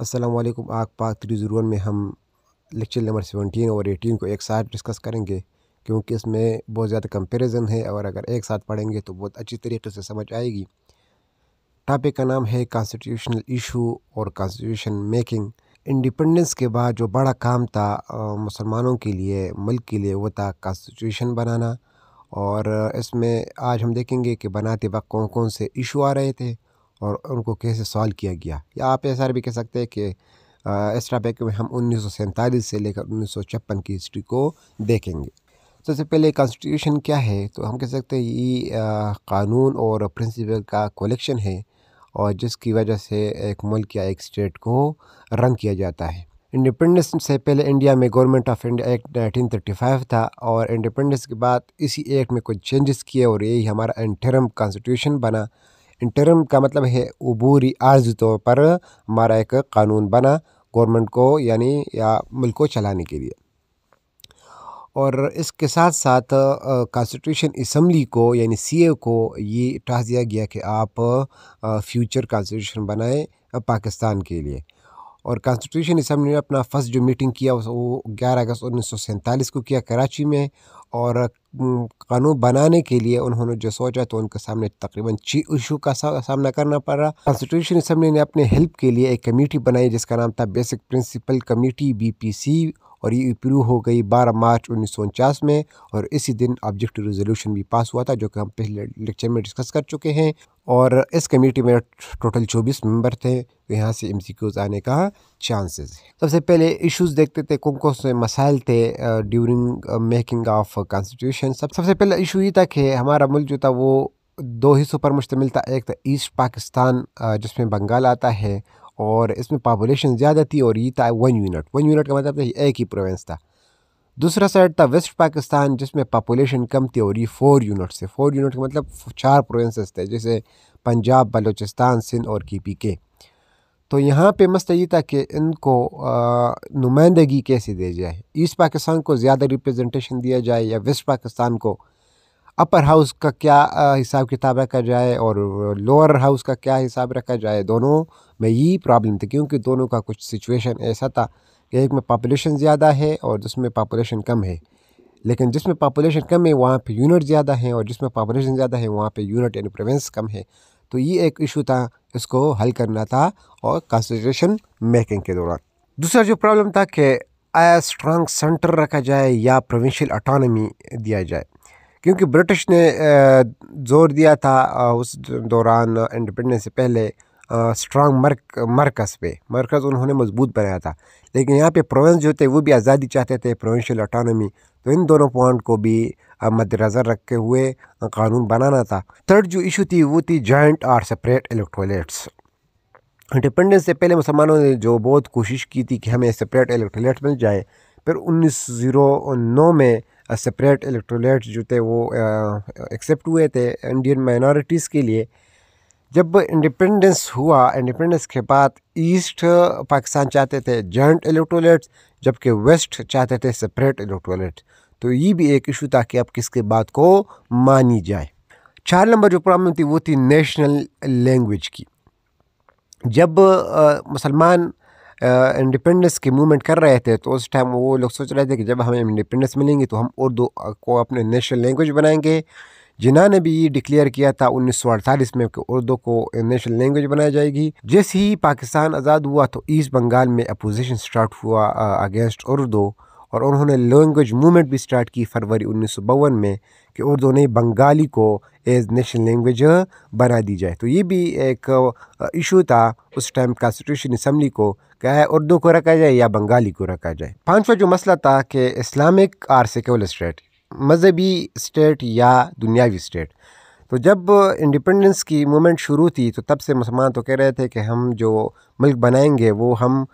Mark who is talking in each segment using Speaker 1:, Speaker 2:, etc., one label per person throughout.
Speaker 1: असलम आग पाक वन में हम लेक्चर नंबर सेवनटीन और एटीन को एक साथ डिस्कस करेंगे क्योंकि इसमें बहुत ज़्यादा कंपैरिजन है और अगर एक साथ पढ़ेंगे तो बहुत अच्छी तरीके से समझ आएगी टॉपिक का नाम है कॉन्स्टिट्यूशनल इशू और कॉन्स्टिट्यूशन मेकिंग इंडिपेंडेंस के बाद जो बड़ा काम था मुसलमानों के लिए मुल्क के लिए वो था कॉन्स्टिट्यूशन बनाना और इसमें आज हम देखेंगे कि बनाते वक्त कौन कौन से इशू आ रहे थे और उनको कैसे सॉल्व किया गया या आप ऐसा भी कह सकते हैं कि इस पैक में हम उन्नीस से लेकर उन्नीस की हिस्ट्री को देखेंगे सबसे पहले कॉन्स्टिट्यूशन क्या है तो हम कह सकते हैं ये कानून और प्रिंसिपल का कलेक्शन है और जिसकी वजह से एक मुल्क या एक स्टेट को रन किया जाता है इंडिपेंडेंस से पहले इंडिया में गवर्नमेंट ऑफ इंडिया एक्ट 1935 था और इंडिपेंडेंस के बाद इसी एक्ट में कुछ चेंजेस किए और यही हमारा इंटरम कॉन्स्टिट्यूशन बना इंटरम का मतलब है अबूरी आर्ज तौर पर हमारा एक कानून बना गवर्नमेंट को यानी या मुल्क को चलाने के लिए और इसके साथ साथ कॉन्स्टिट्यूशन इसम्बली को यानी सीए को ये टास्क दिया गया कि आप आ, फ्यूचर कॉन्स्टिट्यूशन बनाएं पाकिस्तान के लिए और कॉन्स्टिट्यूशन इसम्बली ने अपना फर्स्ट जो मीटिंग किया वो ग्यारह अगस्त उन्नीस सौ सैंतालीस को किया कराची में और कानून बनाने के लिए उन्होंने जो सोचा तो उनके सामने तकरीबन ची इशू का सामना करना पड़ा कॉन्स्टिट्यूशन असम्बली ने अपने हेल्प के लिए एक कमेटी बनाई जिसका नाम था बेसिक प्रिंसिपल कमेटी बीपीसी और ये अप्रूव हो गई 12 मार्च उन्नीस में और इसी दिन ऑब्जेक्टिव रेजोल्यूशन भी पास हुआ था जो कि हम पिछले लेक्चर में डिस्कस कर चुके हैं और इस कमेटी में टोटल 24 मेंबर थे तो यहाँ से एम आने का चांसेस है सबसे पहले इश्यूज देखते थे कौन कौन से मसाइल थे during making of of constitution सब सबसे पहला इशू ये था कि हमारा मुल्क जो था वो दो हिस्सों पर मुश्तमिल था एक था ईस्ट पाकिस्तान जिसमें बंगाल आता है और इसमें पापोलेशन ज़्यादा थी और ये था वन यूनिट वन यूनिट का मतलब था एक ही प्रोवेंस था दूसरा साइड था वेस्ट पाकिस्तान जिसमें पापोलेशन कम थी और ये फोर यूनिट से फोर यूनिट का मतलब चार प्रोवेंसेस थे जैसे पंजाब बलूचिस्तान सिंध और के पी के तो यहाँ पे मसला ये था कि इनको नुमाइंदगी कैसे दी जाए ईस्ट पाकिस्तान को ज़्यादा रिप्रेजेंटेशन दिया जाए या वेस्ट पाकिस्तान को अपर हाउस का क्या हिसाब किताब रखा जाए और लोअर हाउस का क्या हिसाब रखा जाए दोनों में यही प्रॉब्लम थी क्योंकि दोनों का कुछ सिचुएशन ऐसा था कि एक में पापोलेशन ज़्यादा है और जिसमें पापोलेशन कम है लेकिन जिसमें पापोलेशन कम है वहाँ पर यूनिट ज़्यादा है और जिसमें पापोलेशन ज़्यादा है वहाँ पर यूनिट यानी प्रोवेंस कम है तो ये एक इशू था इसको हल करना था और कॉन्स्टिट्यूशन मेकिंग के दौरान दूसरा जो प्रॉब्लम था कि आया स्ट्रांग सेंटर रखा जाए या प्रोविंशियल अटानमी दिया जाए क्योंकि ब्रिटिश ने जोर दिया था उस दौरान इंडिपेंडेंस से पहले स्ट्रांग मर्क मरकज़ पे मरकज़ उन्होंने मजबूत बनाया था लेकिन यहाँ पे प्रोविंस जो थे वो भी आज़ादी चाहते थे प्रोविंशियल अटानमी तो इन दोनों पॉइंट को भी मद्दनज़र रखे हुए कानून बनाना था थर्ड जो इशू थी वो थी जॉइंट और सेपरेट इलेक्ट्रोलेट्स इंडिपेंडेंस से पहले मुसलमानों ने जो बहुत कोशिश की थी कि हमें सेपरेट इलेक्ट्रोलेट मिल जाए फिर उन्नीस ज़ीरो नौ में सेपरेट इलेक्ट्रोलेट्स जो थे वो एक्सेप्ट हुए थे इंडियन माइनॉरिटीज़ के लिए जब इंडिपेंडेंस हुआ इंडिपेंडेंस के बाद ईस्ट पाकिस्तान चाहते थे जॉइंट इलेक्ट्रोलेट्स जबकि वेस्ट चाहते थे सेपरेट इलेक्ट्रोलेट तो ये भी एक इशू था कि अब किसके बात को मानी जाए चार नंबर जो प्रॉब्लम थी वो थी नेशनल लैंग्वेज की जब मुसलमान इंडिपेंडेंस की मूवमेंट कर रहे थे तो उस टाइम वो लोग सोच रहे थे कि जब हमें इंडिपेंडेंस मिलेंगी तो हम उर्दू को अपने नेशनल लैंग्वेज बनाएंगे जिन्होंने भी ये डिक्लेयर किया था उन्नीस में कि उर्दू को नेशनल लैंग्वेज बनाई जाएगी जैसे ही पाकिस्तान आज़ाद हुआ तो ईस्ट बंगाल में अपोजिशन स्टार्ट हुआ अगेंस्ट उर्दू और उन्होंने लैंग्वेज मूवमेंट भी स्टार्ट की फरवरी उन्नीस में कि उर्दू ने बंगाली को एज नेशनल लैंग्वेज बना दी जाए तो ये भी एक इशू था उस टाइम कॉन्स्टिट्यूशन असम्बली को क्या उर्दू को रखा जाए या बंगाली को रखा जाए पांचवा जो मसला था कि इस्लामिक आर सेकुलर स्टेट मजहबी स्टेट या दुनियावी स्टेट तो जब इंडिपेंडेंस की मूवमेंट शुरू थी तो तब से मुसलमान तो कह रहे थे कि हम जो मुल्क बनाएंगे वो हम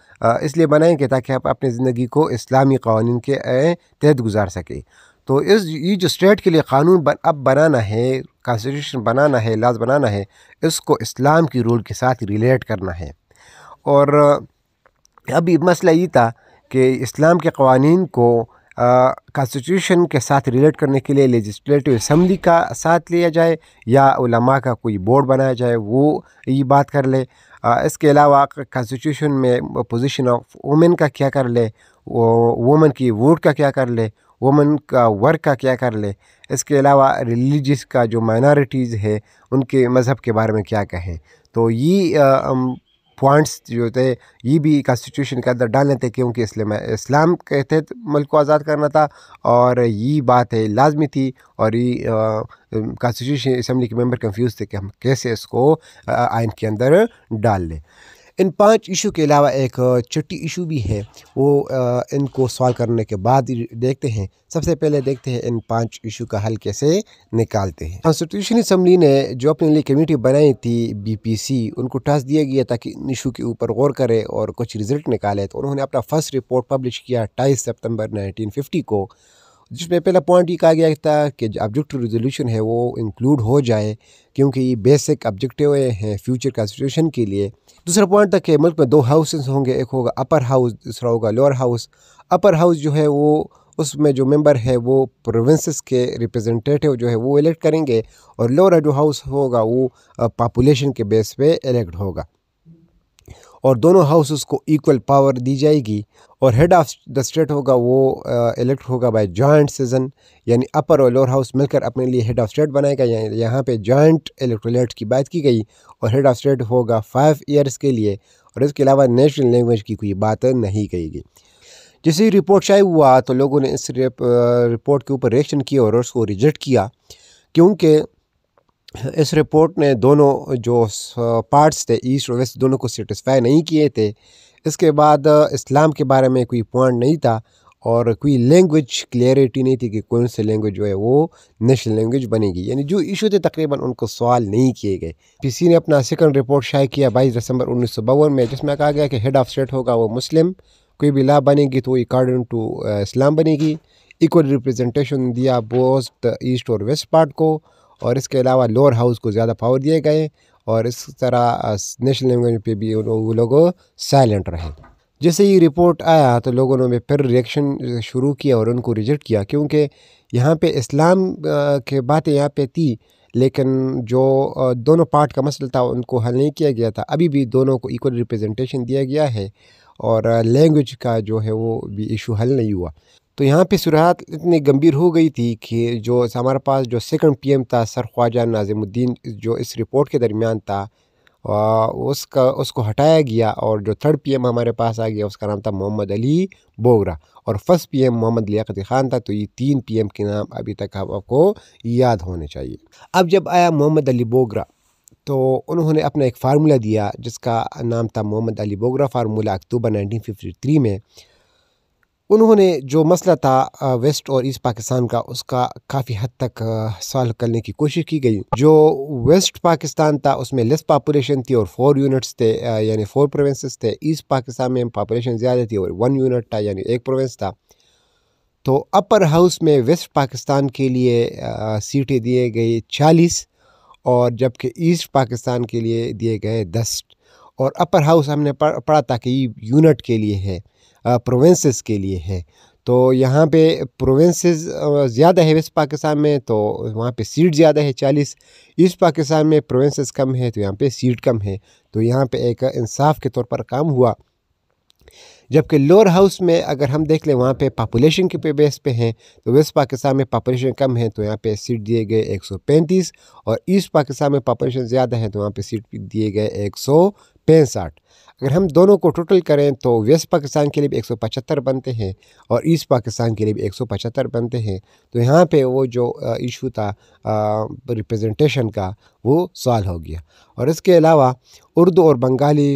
Speaker 1: इसलिए बनाएंगे ताकि आप अपनी ज़िंदगी को इस्लामी कवानीन के तहत गुजार सकें तो इस ये जो स्टेट के लिए कानून बन, अब बनाना है कॉन्स्टिट्यूशन बनाना है लाज बनाना है इसको इस्लाम की रूल के साथ रिलेट करना है और अभी मसला ये था कि इस्लाम के कवानीन को कॉन्स्टिट्यूशन के साथ रिलेट करने के लिए लेजिस्लेटिव असम्बली का साथ लिया जाए या उलमा का कोई बोर्ड बनाया जाए वो ये बात कर ले आ, इसके अलावा कॉन्स्टिट्यूशन में पोजीशन ऑफ वुमेन का क्या कर ले वुमेन की वोट का क्या कर ले वुमेन का वर्क का क्या कर ले इसके अलावा रिलीजस का जो माइनॉरिटीज़ है उनके मज़हब के बारे में क्या कहें तो ये पॉइंट्स जो थे ये भी कॉन्स्टिट्यूशन के अंदर डालने थे क्योंकि इसलिए मैं इस्लाम के तहत मुल्क को आज़ाद करना था और ये बात है लाजमी थी और ये कॉन्स्टिट्यूशन असम्बली के मेंबर कंफ्यूज थे कि हम कैसे इसको आइन के अंदर डाल लें इन पांच इशू के अलावा एक छठी इशू भी है वो इनको सॉल्व करने के बाद देखते हैं सबसे पहले देखते हैं इन पांच इशू का हल कैसे निकालते हैं कॉन्स्टिट्यूशन असम्बली ने जो अपने लिए कमेटी बनाई थी बीपीसी उनको टास्क दिया गया ताकि इन इशू के ऊपर गौर करें और कुछ रिजल्ट निकाले तो उन्होंने अपना फर्स्ट रिपोर्ट पब्लिश किया अट्ठाईस सितंबर नाइनटीन को जिसमें पहला पॉइंट ये कहा गया था कि ऑब्जेक्टिव रेजोल्यूशन है वो इंक्लूड हो जाए क्योंकि ये बेसिक ऑब्जेक्टिव हैं फ्यूचर कॉन्स्टिट्यूशन के लिए दूसरा पॉइंट था कि मुल्क में दो हाउसेस होंगे एक होगा अपर हाउस दूसरा होगा लोअर हाउस अपर हाउस जो है वो उसमें जो मेंबर है वो प्रोविंसेस के रिप्रेजेंटेटिव जो है वो इलेक्ट करेंगे और लोअर जो हाउस होगा वो पॉपुलेशन के बेस पे इलेक्ट होगा और दोनों हाउसेस को इक्वल पावर दी जाएगी और हेड ऑफ द स्टेट होगा वो इलेक्ट uh, होगा बाय जॉइंट सीजन यानी अपर और लोअर हाउस मिलकर अपने लिए हेड ऑफ स्टेट बनाएगा यानी यहाँ पे जॉइंट इलेक्ट्रोलेट की बात की गई और हेड ऑफ स्टेट होगा फाइव ईयर्स के लिए और इसके अलावा नेशनल लैंग्वेज की कोई बात नहीं कही गई जैसे ही रिपोर्ट शायद हुआ तो लोगों ने इस रिपोर्ट uh, के ऊपर रिएक्शन किया और उसको रिजेक्ट किया क्योंकि इस रिपोर्ट ने दोनों जो पार्ट्स थे ईस्ट और वेस्ट दोनों को सेटिस्फाई नहीं किए थे इसके बाद इस्लाम के बारे में कोई पॉइंट नहीं था और कोई लैंग्वेज क्लियरिटी नहीं थी कि कौन सी लैंग्वेज जो है वो नेशनल लैंग्वेज बनेगी यानी जो इशू थे तकरीबन उनको सवाल नहीं किए गए पीसी ने अपना सेकंड रिपोर्ट शाये किया बाईस दिसंबर उन्नीस में जिसमें कहा गया कि हेड ऑफ स्टेट होगा वो मुस्लिम कोई भी ला बनेगी तो अकॉर्डिंग टू uh, इस्लाम बनेगी इक्वल रिप्रेजेंटेशन दिया बोस्ट ईस्ट और वेस्ट पार्ट को और इसके अलावा लोअर हाउस को ज़्यादा पावर दिए गए और इस तरह नेशनल लैंग्वेज पे भी वो लोग साइलेंट रहे जैसे ये रिपोर्ट आया तो लोगों ने फिर रिएक्शन शुरू किया और उनको रिजेक्ट किया क्योंकि यहाँ पे इस्लाम के बातें यहाँ पे थी लेकिन जो दोनों पार्ट का मसला था उनको हल नहीं किया गया था अभी भी दोनों को इक्वल रिप्रेजेंटेशन दिया गया है और लैंग्वेज का जो है वो भी इशू हल नहीं हुआ तो यहाँ पे सुरहत इतनी गंभीर हो गई थी कि जो हमारे पास जो सेकंड पीएम था सर ख्वाजा नाजिमुद्दीन जो इस रिपोर्ट के दरमियान था उसका उसको हटाया गया और जो थर्ड पीएम हमारे पास आ गया उसका नाम था मोहम्मद अली बोगरा और फर्स्ट पीएम मोहम्मद लियात खान था तो ये तीन पीएम के नाम अभी तक आपको याद होने चाहिए अब जब आया मोहम्मद अली बोगरा तो उन्होंने अपना एक फार्मूला दिया जिसका नाम था Mohammad Ali Bogra formula October nineteen में उन्होंने जो मसला था वेस्ट और ईस्ट पाकिस्तान का उसका काफ़ी हद तक सॉल्व करने की कोशिश की गई जो वेस्ट पाकिस्तान था उसमें लेस पापुलेशन थी और फोर यूनिट्स थे यानी फोर प्रोवेंसेस थे ईस्ट पाकिस्तान में पापुलेशन ज़्यादा थी और वन यूनिट था यानी एक प्रोविंस था तो अपर हाउस में वेस्ट पाकिस्तान के लिए सीटें दिए गई चालीस और जबकि ईस्ट पाकिस्तान के लिए दिए गए दस और अपर हाउस हमने पढ़ा था कि यूनिट के लिए है प्रोविंसेस के लिए है तो यहाँ पे प्रोविंसेस ज़्यादा है वेस्ट पाकिस्तान में तो वहाँ पे सीट ज़्यादा है चालीस ईस्ट पाकिस्तान में प्रोवेंसेस कम है तो यहाँ पे सीट कम है तो यहाँ पे एक इंसाफ के तौर पर काम हुआ जबकि लोअर हाउस में अगर हम देख लें वहाँ पे पापुलेशन के बेस पे हैं तो वेस्ट पाकिस्तान में पापुलेशन कम है तो यहाँ पे सीट दिए गए 135 और ईस्ट पाकिस्तान में पॉपुलेशन ज़्यादा है तो वहाँ पे सीट दिए गए पैंसठ अगर हम दोनों को टोटल करें तो वेस्ट पाकिस्तान के लिए भी पचहत्तर बनते हैं और ईस्ट पाकिस्तान के लिए भी पचहत्तर बनते हैं तो यहाँ पे वो जो इशू था रिप्रेजेंटेशन का वो सॉल्व हो गया और इसके अलावा उर्दू और बंगाली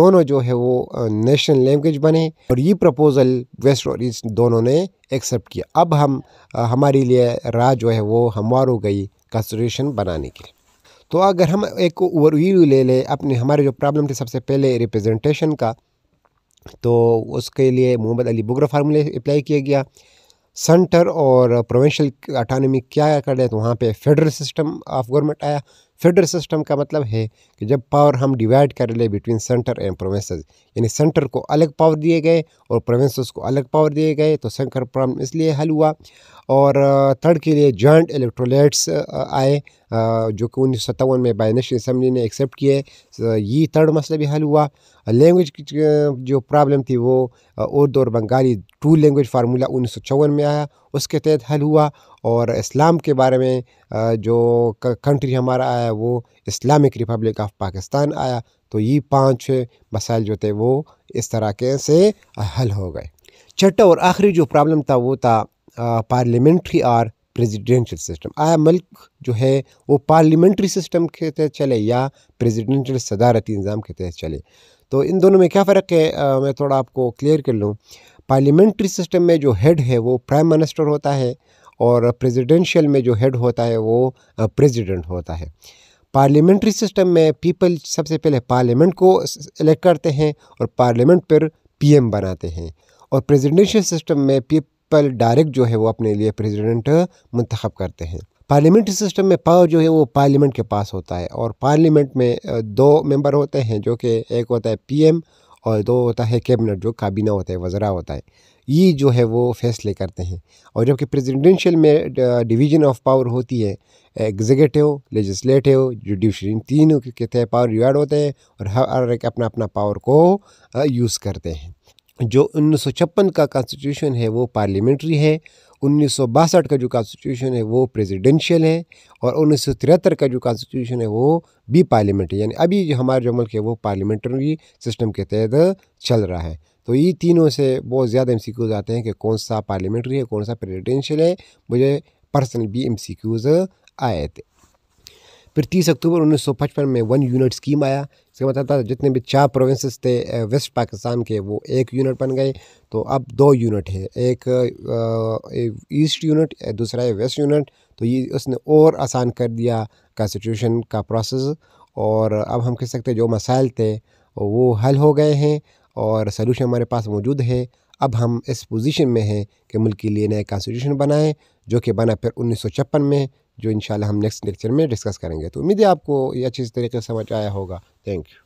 Speaker 1: दोनों जो है वो नेशनल लैंग्वेज बने और ये प्रपोज़ल वेस्ट और ईस्ट दोनों ने एक्सेप्ट किया अब हम हमारे लिए राह जो है वो हमवार हो गई कंस्टिट्यूशन बनाने के लिए तो अगर हम एक ओवरव्यू ले लें अपने हमारे जो प्रॉब्लम थे सबसे पहले रिप्रेजेंटेशन का तो उसके लिए मोहम्मद अली बुगरा फार्मूले अप्लाई किया गया सेंटर और प्रोवेंशल अटानमी क्या कर रहे तो वहाँ पे फेडरल सिस्टम ऑफ गवर्नमेंट आया फेडरल सिस्टम का मतलब है कि जब पावर हम डिवाइड कर ले बिटवीन सेंटर एंड प्रोविंसेस यानी सेंटर को अलग पावर दिए गए और प्रोविंस को अलग पावर दिए गए तो सेंटर प्रॉब्लम इसलिए हल हुआ और थर्ड के लिए जॉइंट इलेक्ट्रोलाइट्स आए जो कि उन्नीस सौ में बाय नेशनल असम्बली ने एक्सेप्ट किए ये थर्ड मसला भी हल हुआ लैंग्वेज की जो प्रॉब्लम थी वो उर्दू और बंगाली टू लैंग्वेज फार्मूला उन्नीस में आया उसके तहत हल हुआ और इस्लाम के बारे में जो कंट्री हमारा आया वो इस्लामिक रिपब्लिक ऑफ पाकिस्तान आया तो ये पांच मसाइल जो थे वो इस तरह के से हल हो गए छठा और आखिरी जो प्रॉब्लम था वो था पार्लियामेंट्री और प्रेसिडेंशियल सिस्टम आया मुल्क जो है वो पार्लियामेंट्री सिस्टम के तहत चले या प्रेसिडेंशियल सदारती निज़ाम के तहत चले तो इन दोनों में क्या फ़र्क है आ, मैं थोड़ा आपको क्लियर कर लूँ पार्लियामेंट्री सिस्टम में जो हेड है वो प्राइम मिनिस्टर होता है और प्रेसिडेंशियल में जो हेड होता है वो प्रेसिडेंट होता है पार्लियामेंट्री सिस्टम में पीपल सबसे पहले पार्लियामेंट को इलेक्ट करते हैं और पार्लियामेंट पर पीएम बनाते हैं और प्रेसिडेंशियल सिस्टम में पीपल डायरेक्ट जो है वो अपने लिए प्रेसिडेंट मंतखब करते हैं पार्लियामेंट्री सिस्टम में पावर जो है वो पार्लियामेंट के पास होता है और पार्लियामेंट में दो मेंबर होते हैं जो कि एक होता है पीएम और दो होता है कैबिनेट जो काबीना होता है वज़रा होता है ये जो है वो फैसले करते हैं और जबकि प्रेसिडेंशियल में डिवीजन ऑफ पावर होती है एग्जीक्यूटिव लेजिस्लेटिव जुडिशरी तीनों के तहत पावर डिवाइड होते हैं और हर एक अपना अपना पावर को यूज़ करते हैं जो उन्नीस का कॉन्स्टिट्यूशन है वो पार्लियामेंट्री है उन्नीस का जो कॉन्स्टिट्यूशन है वो प्रेसिडेंशियल है और उन्नीस का जो कॉन्स्टिट्यूशन है वो भी पार्लियामेंट्री यानी अभी जो हमारा जो मुल्क है वो पार्लियामेंट्री सिस्टम के तहत चल रहा है तो ये तीनों से बहुत ज़्यादा एम आते हैं कि कौन सा पार्लियामेंट्री है कौन सा प्रेजिडेंशियल है मुझे पर्सनल भी एम आए थे फिर तीस अक्टूबर 1955 में वन यूनिट स्कीम आया इसका मतलब था जितने भी चार प्रोविंसेस थे वेस्ट पाकिस्तान के वो एक यूनिट बन गए तो अब दो यूनिट है एक ईस्ट यूनिट दूसरा है वेस्ट यूनिट तो ये उसने और आसान कर दिया कॉन्स्टिट्यूशन का प्रोसेस और अब हम कह सकते जो मसाइल थे वो हल हो गए हैं और सोलूशन हमारे पास मौजूद है अब हम इस पोजीशन में हैं कि मुल्क के लिए नए कॉन्स्टिट्यूशन बनाएं जो कि बना फिर उन्नीस में जो इन हम नेक्स्ट लेक्चर में डिस्कस करेंगे तो उम्मीद है आपको ये अच्छी तरीके से समझ आया होगा थैंक यू